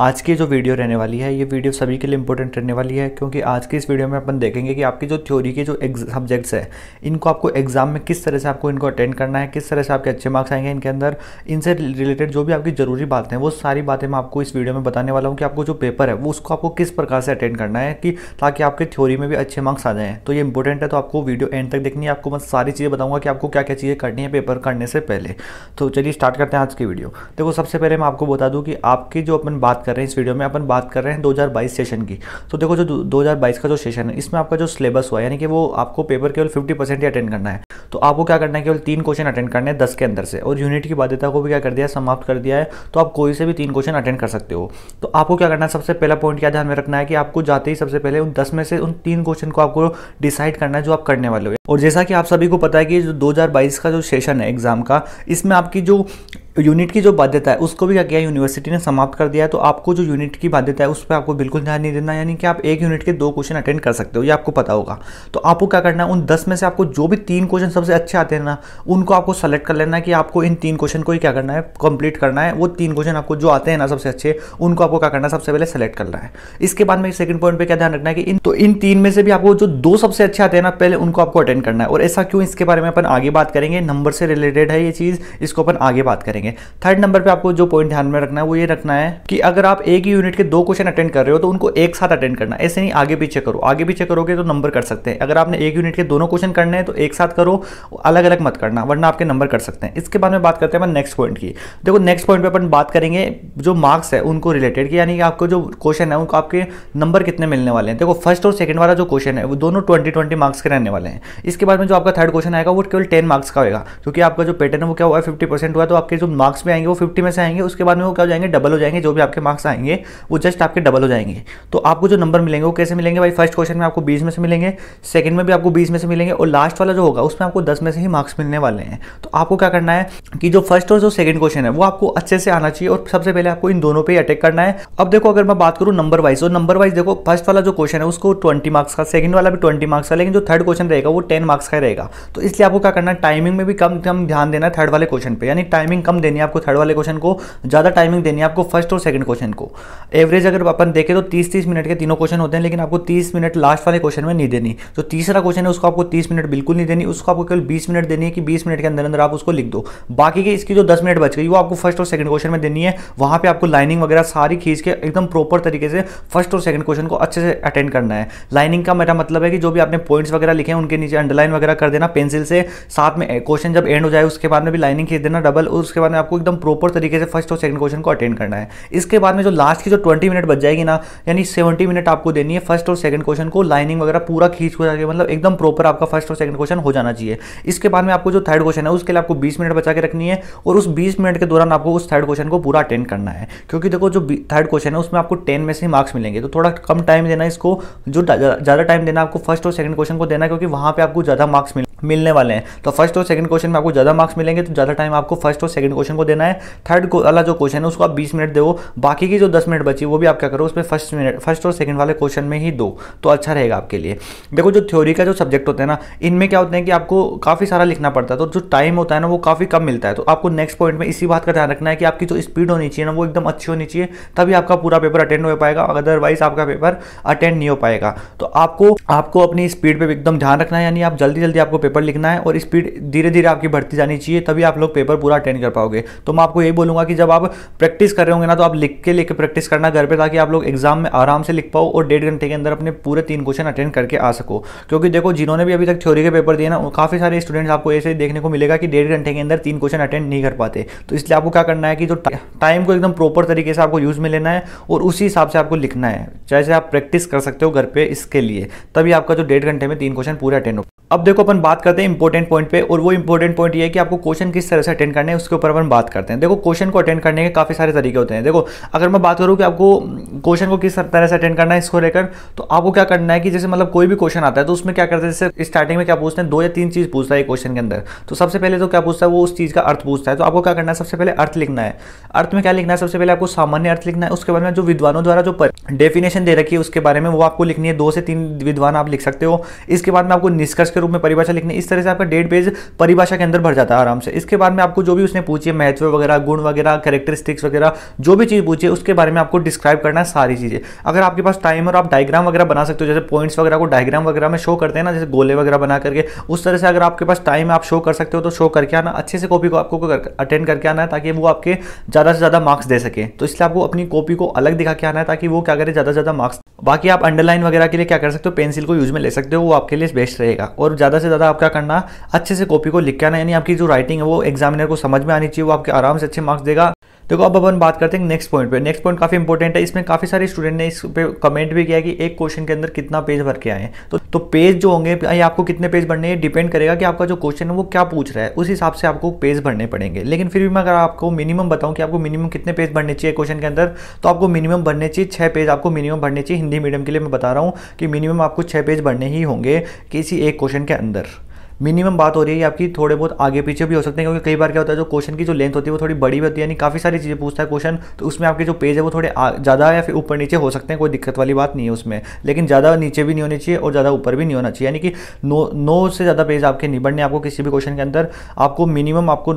आज की जो वीडियो रहने वाली है ये वीडियो सभी के लिए इंपॉर्टेंट रहने वाली है क्योंकि आज की इस वीडियो में अपन देखेंगे कि आपकी जो थ्योरी के जो सब्जेक्ट्स हैं इनको आपको एग्जाम में किस तरह से आपको इनको अटेंड करना है किस तरह से आपके अच्छे मार्क्स आएंगे इनके अंदर इनसे रिलेटेड जो भी आपकी ज़रूरी बातें हैं वो सारी बातें मैं आपको इस वीडियो में बताने वाला हूँ कि आपको जो पेपर है वो उसको आपको किस प्रकार से अटेंड करना है कि ताकि आपके थ्योरी में भी अच्छे मार्क्स आ जाएँ तो ये इंपॉर्टेंट है तो आपको वीडियो एंड तक देखनी है आपको मैं सारी चीज़ें बताऊँगा कि आपको क्या क्या चीज़ें करनी है पेपर करने से पहले तो चलिए स्टार्ट करते हैं आज की वीडियो देखो सबसे पहले मैं आपको बता दूँ कि आपकी जो अपन बात कर रहे हैं इस वीडियो में अपन बात कर रहे हैं 2022 सेशन की तो देखो जो 2022 का जो सेशन है इसमें आपका जो सिलेबस हुआ यानी कि वो आपको पेपर केवल 50 परसेंट ही अटेंड करना है तो आपको क्या करना है केवल तीन क्वेश्चन अटेंड करने हैं दस के अंदर से और यूनिट की बाध्यता को भी क्या कर दिया है समाप्त कर दिया है तो आप कोई से भी तीन क्वेश्चन अटेंड कर सकते हो तो आपको क्या करना है सबसे पहला पॉइंट क्या ध्यान में रखना है कि आपको जाते ही सबसे पहले उन दस में से उन तीन क्वेश्चन को आपको डिसाइड करना है जो आप करने वाले हो और जैसा कि आप सभी को पता है कि जो दो का जो सेशन है एग्जाम का इसमें आपकी जो यूनिट की जो बाध्यता है उसको भी क्या किया यूनिवर्सिटी ने समाप्त कर दिया है तो आपको जो यूनिट की बाध्यता है उस पर आपको बिल्कुल ध्यान नहीं देना यानी कि आप एक यूनिट के दो क्वेश्चन अटेंड कर सकते हो ये आपको पता होगा तो आपको क्या करना है उन दस में से आपको जो भी तीन क्वेश्चन सबसे अच्छे आते हैं ना उनको आपको सेलेक्ट कर लेना है कि आपको इन तीन क्वेश्चन को ही क्या करना है कंप्लीट करना है वो तीन क्वेश्चन आपको जो आते हैं ना सबसे अच्छे उनको आपको क्या करना है सबसे पहले सेलेक्ट करना है इसके बाद में सेकंड पॉइंट पर क्या ध्यान रखना है कि इन तो इन तीन में से भी आपको जो दो सबसे अच्छे आते हैं ना पहले उनको आपको अटेंड करना है और ऐसा क्यों इसके बारे में अपन आगे बात करेंगे नंबर से रिलेटेड है ये चीज़ इसको अपन आगे बात करेंगे करेंगे थर्ड नंबर पे आपको जो पॉइंट ध्यान में रखना है वो ये रखना है कि अगर आप एक ही यूनिट के दो क्वेश्चन अटेंड कर रहे हो तो उनको एक साथ अटेंड करना ऐसे नहीं आगे पीछे करो आगे पीछे करोगे तो नंबर कर सकते हैं अगर आपने एक यूनिट के दोनों क्वेश्चन करने हैं तो एक साथ करो अलग अलग मत करना वरना आपके नंबर कर सकते हैं इसके बाद में बात करते हैं अपन नेक्स्ट पॉइंट की देखो नेक्स्ट पॉइंट पर अपन बात करेंगे जो मार्क्स है उनको रिलेटेड कि यानी कि आपको जो क्वेश्चन है उनको आपके नंबर कितने मिलने वाले हैं देखो फर्स्ट और सेकंड वाला जो क्वेश्चन है वो दोनों ट्वेंटी ट्वेंटी मार्क्स के रहने वाले हैं इसके बाद में जो आपका थर्ड क्वेश्चन आएगा वो केवल टेन मार्क्स का होगा क्योंकि आपका जो पैटर्न है वो क्या हुआ है फिफ्टी परसेंट हुआ तो आपके जो मार्क्स में आएंगे वो फिफ्टी में से आएंगे उसके बाद में वो क्या हो जाएंगे डबल हो जाएंगे जो भी आपके मार्क्स आएंगे वो जस्ट आपके डबल हो जाएंगे तो आपको जो नंबर मिलेंगे वो कैसे मिलेंगे भाई फर्स्ट क्वेश्चन में आपको बीस में से मिलेंगे सेकंड में भी आपको बीस में से मिलेंगे और लास्ट वाला जो होगा उसमें आपको दस में से ही मार्क्स मिलने वाले हैं तो आपको क्या करना है कि जो फर्स्ट और जो सेकंड क्वेश्चन है वो आपको अच्छे से आना चाहिए और सबसे पहले आपको इन दोनों पे अटैक करना है अब देखो अगर मैं बात करूँ नंबर वाइज और नंबर वाइज देखो फर्स्ट वाला जो क्वेश्चन है उसको ट्वेंटी मार्क्स का सेकंड वाला भी ट्वेंटी मार्क्स का लेकिन जो थर्ड क्वेश्चन रहेगा वो टेन मार्क्स का रहेगा तो इसलिए आपको क्या करना है टाइमिंग में भी कम कम ध्यान देना है थर्ड वाले क्वेश्चन पर यानी टाइमिंग कम देनी है आपको थर्ड वाले क्वेश्चन को ज़्यादा टाइमिंग देनी है आपको फर्स्ट और सेकंड क्वेश्चन को एवरेज अगर अपन देखें तो तीस तीस मिनट के तीनों क्वेश्चन होते हैं लेकिन आपको तीस मिनट लास्ट वाले क्वेश्चन में नहीं देनी जो तीसरा क्वेश्चन है उसको आपको तीस मिनट बिल्कुल नहीं देनी उसको आपको केवल बीस मिनट देनी है कि बीस मिनट के अंदर अंदर आप उसको लिख दो बाकी की इसकी जो दस मिनट बच गई वो आपको फर्स्ट और सेकंड क्वेश्चन में देनी है वहाँ पर आपको लाइनिंग वगैरह सारी खींच के एकदम प्रॉपर तरीके से फर्स्ट और सेकंड क्वेश्चन को अच्छे से अटेंड करना है लाइनिंग का मेरा मतलब है कि जो भी आपने पॉइंट्स वगैरह लिखे हैं उनके नीचे अंडरलाइन वगैरह कर देना पेंसिल से साथ में क्वेश्चन जब एंड हो जाए उसके बाद में भी लाइनिंग खींच देना डबल और उसके बाद में आपको एकदम प्रॉपर तरीके से फर्स्ट और सेकंड क्वेश्चन को अटेंड करना है इसके बाद में जो लास्ट की जो ट्वेंटी मिनट बच जाएगी ना यानी 70 मिनट आपको देनी है फर्स्ट और सेकंड क्वेश्चन को लाइनिंग वगैरह पूरा खींच हो जाएगा मतलब एकदम प्रॉपर आपका फर्स्ट और सेकंड क्वेश्चन हो जाना चाहिए इसके बाद में आपको जो थर्ड क्वेश्चन है उसके लिए आपको बीस मिनट बचा के रखनी है और उस बीस मिनट के दौरान आपको उस थर्ड क्वेश्चन को पूरा अटेंड करना है क्योंकि देखो जो थर्ड क्वेश्चन है उसमें आपको टेन में से मार्क्स मिलेंगे तो थोड़ा कम टाइम देना इसको जो ज़्यादा टाइम देना आपको फर्स्ट और सेकंड क्वेश्चन को देना क्योंकि वहां पर आपको ज़्यादा मार्क्स मिले मिलने वाले हैं तो फर्स्ट और सेकंड क्वेश्चन में आपको ज़्यादा मार्क्स मिलेंगे तो ज़्यादा टाइम आपको फर्स्ट और सेकंड क्वेश्चन को देना है थर्ड वाला जो क्वेश्चन है उसको आप बीस मिनट दो बाकी की जो दस मिनट बची वो भी आप क्या करो उसमें फर्स्ट मिनट फर्स्ट और सेकंड वाले क्वेश्चन में ही दो तो अच्छा रहेगा आपके लिए देखो जो थ्योरी का जो सब्जेक्ट होता है ना इनमें क्या होता है कि आपको काफ़ी सारा लिखना पड़ता है तो जो टाइम होता है ना वो काफ़ी कम मिलता है तो आपको नेक्स्ट पॉइंट में इसी बात का ध्यान रखना है कि आपकी जो स्पीड होनी चाहिए ना वो एकदम अच्छी होनी चाहिए तभी आपका पूरा पेपर अटेंड हो पाएगा अदरवाइज आपका पेपर अटेंड नहीं हो पाएगा तो आपको आपको अपनी स्पीड पर एकदम ध्यान रखना है यानी आप जल्दी जल्दी आपको पेपर लिखना है और स्पीड धीरे धीरे आपकी बढ़ती जानी चाहिए तभी आप लोग पेपर पूरा अटेंड कर पाओगे तो मैं आपको यही बोलूंगा कि जब आप प्रैक्टिस कर रहे होंगे ना तो आप लिख के लेके प्रैक्टिस करना घर पर ताकि आप लोग एग्जाम में आराम से लिख पाओ और डेढ़ घंटे के अंदर अपने पूरे तीन क्वेश्चन अटेंड करके आ सको क्योंकि देखो जिन्होंने भी अभी तक थ्योरी के पेपर दिए ना काफ़ी सारे स्टूडेंट्स आपको ऐसे देखने को मिलेगा कि डेढ़ घंटे के अंदर तीन क्वेश्चन अटेंड नहीं कर पाते तो इसलिए आपको क्या करना है कि जो टाइम को एकदम प्रॉपर तरीके से आपको यूज़ में लेना है और उसी हिसाब से आपको लिखना है चाहे आप प्रैक्टिस कर सकते हो घर पे इसके लिए तभी आपका जो डेढ़ घंटे में तीन क्वेश्चन पूरे अटेंड हो अब देखो अपन बात करते हैं इंपॉर्टेंट पॉइंट पे और वो इंपॉर्टेंट पॉइंट ये है कि आपको क्वेश्चन किस तरह से अटेंड करने हैं उसके ऊपर अपन बात करते हैं देखो क्वेश्चन को अटेंड करने के काफ़ी सारे तरीके होते हैं देखो अगर मैं बात करूँ कि आपको क्वेश्चन को किस तरह से अटेंड करना है इसको लेकर तो आपको क्या करना है कि जैसे मतलब कोई भी क्वेश्चन आता है तो उसमें क्या करते हैं जैसे स्टार्टिंग में क्या पूछते हैं दो या तीन चीज़ पूछता है क्वेश्चन के अंदर तो सबसे पहले तो क्या पूछता है वो उस चीज़ का अर्थ पूछता है तो आपको क्या करना है सबसे पहले अर्थ लिखना है अर्थ में क्या लिखना है सबसे पहले आपको सामान्य अर्थ लिखना है उसके बाद में जो विद्वानों द्वारा जो डेफिनेशन दे रखी है उसके बारे में वो आपको लिखनी है दो से तीन विद्वान आप लिख सकते हो इसके बाद में आपको निष्कर्ष के रूप में परिभाषा लिखनी है इस तरह से आपका डेट पेज परिभाषा के अंदर भर जाता है आराम से इसके बाद में आपको जो भी उसने पूछी महत्व वगैरह गुण वगैरह कैरेक्टरिस्टिक्स वगैरह जो भी चीज़ पूछी उसके बारे में आपको डिस्क्राइब करना है सारी चीज़ें अगर आपके पास टाइम और आप डायग्राम वगैरह बना सकते हो जैसे पॉइंट्स वगैरह को डायग्राम वगैरह में शो करते हैं ना जैसे गोले वगैरह बना करके उस तरह से अगर आपके पास टाइम आप शो कर सकते हो तो शो करके आना अच्छे से कॉपी को आपको अटेंड करके आना है ताकि वो आपके ज़्यादा से ज़्यादा मार्क्स दे सके तो इसलिए आपको अपनी कॉपी को अलग दिखा के आना है ताकि वो क्या करे ज़्यादा से ज़्यादा मार्क्स बाकी आप अंडरलाइन वगैरह के लिए क्या कर सकते हो पेंसिल को यूज में ले सकते हो वो आपके लिए बेस्ट रहेगा और ज़्यादा से ज़्यादा आप क्या करना अच्छे से कॉपी को लिख के आना यानी आपकी जो राइटिंग है वो एग्जामिनर को समझ में आनी चाहिए वो आपके आराम से अच्छे मार्क्स देगा देखो अब अपन बात करते हैं नेक्स्ट पॉइंट पे नेक्स्ट पॉइंट काफी इंपॉर्टेंट है इसमें काफी सारे स्टूडेंट ने इस पे कमेंट भी किया कि एक क्वेश्चन के अंदर कितना पेज भर के आए तो तो पेज जो होंगे या आपको कितने पेज भरने हैं डिपेंड करेगा कि आपका जो क्वेश्चन है वो क्या पूछ रहा है उस हिसाब से आपको पेज भरने पड़ेंगे लेकिन फिर भी मैं अगर आपको मिनिमम बताऊं कि आपको मिनिमम कितने पेज भरने चाहिए क्वेश्चन के अंदर तो आपको मिनिमम भरने चाहिए छह पेज आपको मिनिमम भरने चाहिए हिंदी मीडियम के लिए मैं बता रहा हूँ कि मिनिमम आपको छह पेज भरने ही होंगे किसी एक क्वेश्चन के अंदर मिनिमम बात हो रही है आपकी थोड़े बहुत आगे पीछे भी हो सकते हैं क्योंकि कई बार क्या होता है जो क्वेश्चन की जो लेंथ होती है वो थोड़ी बड़ी भी होती है यानी काफ़ी सारी चीज़ें पूछता है क्वेश्चन तो उसमें आपके जो पेज है वो थोड़े ज़्यादा या फिर ऊपर नीचे हो सकते हैं कोई दिक्कत वाली बात नहीं है उसमें लेकिन ज़्यादा नीचे भी नहीं होनी चाहिए और ज़्यादा ऊपर भी नहीं होना चाहिए यानी कि नो नो से ज़्यादा पेज आपके नहीं बढ़ने आपको किसी भी क्वेश्चन के अंदर आपको मिनिमम आपको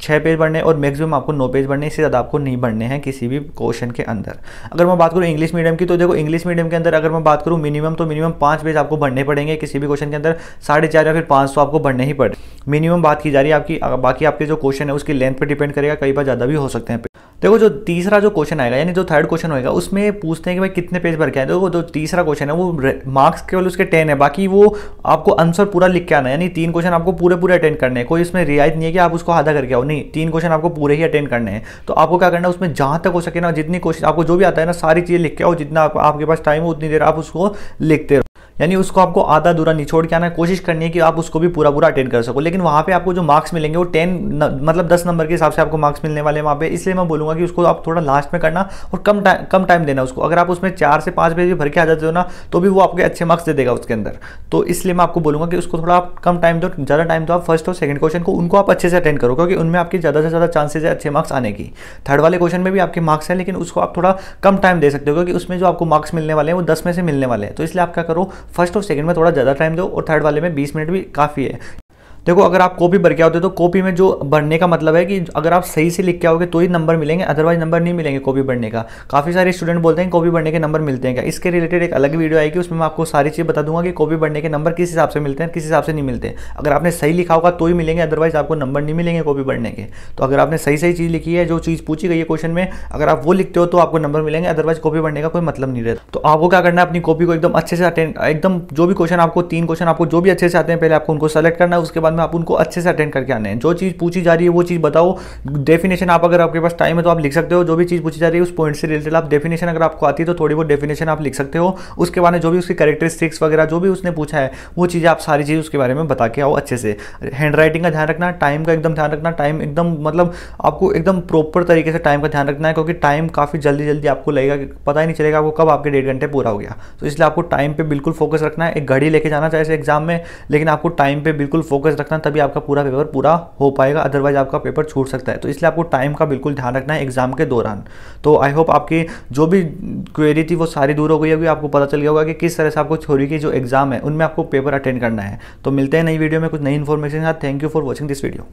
छः पेज बढ़ने और मैक्सिमम आपको नौ पेज बढ़ने इससे ज़्यादा आपको नहीं बढ़ने हैं किसी भी क्वेश्चन के अंदर अगर मैं बात करूँ इंग्लिश मीडियम की तो देखो इंग्लिश मीडियम के अंदर अगर मैं बात करूँ मिनिमम तो मिनिमम पाँच पेज आपको बढ़ने पड़ेंगे किसी भी क्वेश्चन के अंदर साढ़े चार या फिर पाँच मार्क्स तो आपको बढ़ने ही पड़े मिनिमम बात की जा रही है आपकी बाकी आपके जो क्वेश्चन है उसकी लेंथ पर डिपेंड करेगा कई बार ज़्यादा भी हो सकते हैं देखो जो तीसरा जो क्वेश्चन आएगा यानी जो थर्ड क्वेश्चन होएगा उसमें पूछते हैं कि भाई कितने पेज भर के आए देखो जो तीसरा क्वेश्चन है वो मार्क्स केवल उसके टेन है बाकी वो आपको आंसर पूरा लिख के आना है यानी तीन क्वेश्चन आपको पूरे पूरे अटेंड करने हैं कोई इसमें रियायत नहीं है कि आप उसको आधा करके आओ नहीं तीन क्वेश्चन आपको पूरे ही अटेंड करने हैं तो आपको क्या करना है उसमें जहाँ तक हो सके ना जितनी क्वेश्चन आपको जो भी आता है ना सारी चीज़ें लिख के आओ जितना आपके पास टाइम हो उतनी देर आप उसको लिखते रहो यानी उसको आपको आधा दूरा निचोड़ के आना है कोशिश करनी है कि आप उसको भी पूरा पूरा अटेंड कर सको लेकिन वहाँ पे आपको जो मार्क्स मिलेंगे वो टेन मतलब दस नंबर के हिसाब से आपको मार्क्स मिलने वाले हैं वहाँ पे इसलिए मैं बोलूँगा कि उसको आप थोड़ा लास्ट में करना और कम टाइम कम टाइम देना उसको अगर आप उसमें चार से पाँच पेज भर के आ जाते हो ना तो भी वो आपके अच्छे मार्क्स दे देगा उसके अंदर तो इसलिए मैं आपको बोलूँगा कि उसको थोड़ा आप कम टाइम दो ज़्यादा टाइम दो आप फर्स्ट और सेकंड क्वेश्चन को उनको आप अच्छे से अटेंड करो क्योंकि उनमें आपकी ज़्यादा से ज़्यादा चांसेज है अच्छे मार्क्स आने की थर्ड वाले क्वेश्चन में भी आपके मार्क्स हैं लेकिन उसको आप थोड़ा कम टाइम दे सकते हो क्योंकि उसमें जो आपको मार्क्स मिलने वाले हैं वो दस में से मिलने वाले हैं तो इसलिए आप क्या करो फर्स्ट और सेकंड में थोड़ा ज़्यादा टाइम दो और थर्ड वाले में बीस मिनट भी काफ़ी है देखो अगर आप कॉपी भर के आओगे तो कॉपी में जो भरने का मतलब है कि अगर आप सही से लिख के आओगे तो ही नंबर मिलेंगे अदरवाइज नंबर नहीं मिलेंगे कॉपी भरने का काफ़ी सारे स्टूडेंट बोलते हैं कॉपी भरने के नंबर मिलते हैं क्या इसके रिलेटेड एक अलग वीडियो आएगी उसमें मैं आपको सारी चीज़ बता दूंगा कि कॉपी भरने के नंबर किस हिसाब से मिलते हैं किस हिसाब से नहीं मिलते अगर आपने सही लिखा होगा तो ही मिलेंगे अदरवाइज आपको नंबर नहीं मिलेंगे कॉपी भरने के तो अगर आपने सही सही चीज़ लिखी है जो चीज़ पूछी गई है क्वेश्चन में अगर आप वो लिखते हो तो आपको नंबर मिलेंगे अदरवाइज कॉपी भरने का कोई मतलब नहीं रहता तो आपको क्या करना है अपनी कॉपी को एकदम अच्छे से अटेंड एकदम जो भी क्वेश्चन आपको तीन क्वेश्चन आपको जो भी अच्छे से आते हैं पहले आपको उनको सेलेक्ट करना है उसके बाद बाद में आप उनको अच्छे से अटेंड करके आने हैं जो चीज़ पूछी जा रही है वो चीज़ बताओ डेफिनेशन आप अगर आपके पास टाइम है तो आप लिख सकते हो जो भी चीज़ पूछी जा रही है उस पॉइंट से रिलेटेड आप डेफिनेशन अगर आपको आती है तो थोड़ी बहुत डेफिनेशन आप लिख सकते हो उसके बाद में जो भी उसकी करेक्टरिस्टिक्स वगैरह जो भी उसने पूछा है वो चीज़ें आप सारी चीज़ उसके बारे में बता के आओ अच्छे से हैंड राइटिंग का ध्यान रखना टाइम का एकदम ध्यान रखना टाइम एकदम मतलब आपको एकदम प्रॉपर तरीके से टाइम का ध्यान रखना है क्योंकि टाइम काफ़ी जल्दी जल्दी आपको लगेगा पता ही नहीं चलेगा आपको कब आपके डेढ़ घंटे पूरा हो गया तो इसलिए आपको टाइम पे बिल्कुल फोकस रखना है एक घड़ी लेके जाना चाहिए एग्जाम में लेकिन आपको टाइम पे बिल्कुल फोकस रखना है तभी आपका पूरा पेपर पूरा हो पाएगा अदरवाइज आपका पेपर छूट सकता है तो इसलिए आपको टाइम का बिल्कुल ध्यान रखना है एग्जाम के दौरान तो आई होप आपकी जो भी क्वेरी थी वो सारी दूर हो गई होगी आपको पता चल गया होगा कि किस तरह से आपको छोरी की जो एग्जाम है उनमें आपको पेपर अटेंड करना है तो मिलते हैं नई वीडियो में कुछ नई इन्फॉर्मेशन के साथ thank you for watching this video